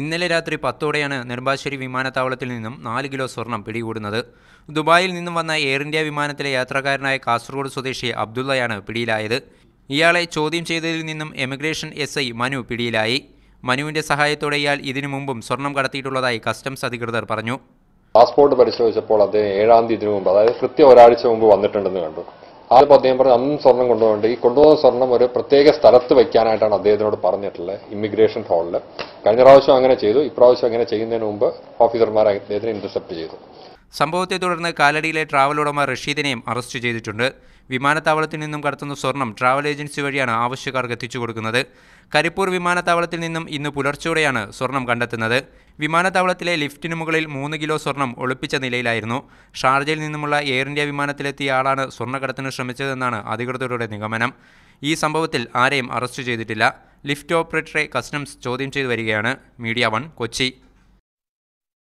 ഇന്നലെ രാത്രി പത്തോടെയാണ് നെടുമ്പാശ്ശേരി വിമാനത്താവളത്തിൽ നിന്നും നാല് കിലോ സ്വർണം പിടികൂടുന്നത് ദുബായിൽ നിന്നും വന്ന എയർ ഇന്ത്യ വിമാനത്തിലെ യാത്രക്കാരനായ കാസർഗോഡ് സ്വദേശി അബ്ദുള്ളയാണ് പിടിയിലായത് ഇയാളെ ചോദ്യം ചെയ്തതിൽ നിന്നും എമിഗ്രേഷൻ എസ് ഐ മനു പിടിയിലായി മനുവിന്റെ സഹായത്തോടെ ഇയാൾ ഇതിനു മുമ്പും സ്വർണം കടത്തിയിട്ടുള്ളതായി കസ്റ്റംസ് അധികൃതർ പറഞ്ഞു പാസ്പോർട്ട് പരിശോധിച്ചപ്പോൾ അദ്ദേഹം ഏഴാം തീയതി മുമ്പ് അതായത് കൃത്യം ഒരാഴ്ച മുമ്പ് വന്നിട്ടുണ്ടെന്ന് കണ്ടു ആദ്യം അദ്ദേഹം പറഞ്ഞു അന്നും സ്വർണം കൊണ്ടുപോകേണ്ട ഈ കൊണ്ടുപോകുന്ന സ്വർണം ഒരു പ്രത്യേക സ്ഥലത്ത് വയ്ക്കാനായിട്ടാണ് അദ്ദേഹത്തിനോട് പറഞ്ഞിട്ടുള്ളത് ഇമിഗ്രേഷൻ ഹാളിൽ കഴിഞ്ഞ പ്രാവശ്യം അങ്ങനെ ചെയ്തു ഇപ്രാവശ്യം അങ്ങനെ ചെയ്യുന്നതിന് മുമ്പ് ഓഫീസർമാർ അദ്ദേഹത്തിന് ഇന്റർസെപ്റ്റ് ചെയ്തു സംഭവത്തെ തുടർന്ന് കാലടിയിലെ ട്രാവൽ ഉടമ റഷീദിനെയും അറസ്റ്റ് ചെയ്തിട്ടുണ്ട് വിമാനത്താവളത്തിൽ നിന്നും കടത്തുന്ന സ്വർണം ട്രാവൽ ഏജൻസി വഴിയാണ് ആവശ്യക്കാർക്ക് എത്തിച്ചു കൊടുക്കുന്നത് കരിപ്പൂർ വിമാനത്താവളത്തിൽ നിന്നും ഇന്ന് പുലർച്ചെയോടെയാണ് സ്വർണം കണ്ടെത്തുന്നത് വിമാനത്താവളത്തിലെ ലിഫ്റ്റിന് മുകളിൽ മൂന്ന് കിലോ സ്വർണം ഒളിപ്പിച്ച നിലയിലായിരുന്നു ഷാർജയിൽ നിന്നുമുള്ള എയർ ഇന്ത്യ വിമാനത്തിലെത്തിയ ആളാണ് സ്വർണ്ണക്കടത്തിന് ശ്രമിച്ചതെന്നാണ് അധികൃതരുടെ നിഗമനം ഈ സംഭവത്തിൽ ആരെയും അറസ്റ്റ് ചെയ്തിട്ടില്ല ലിഫ്റ്റ് ഓപ്പറേറ്ററെ കസ്റ്റംസ് ചോദ്യം ചെയ്തു വരികയാണ് മീഡിയ വൺ കൊച്ചി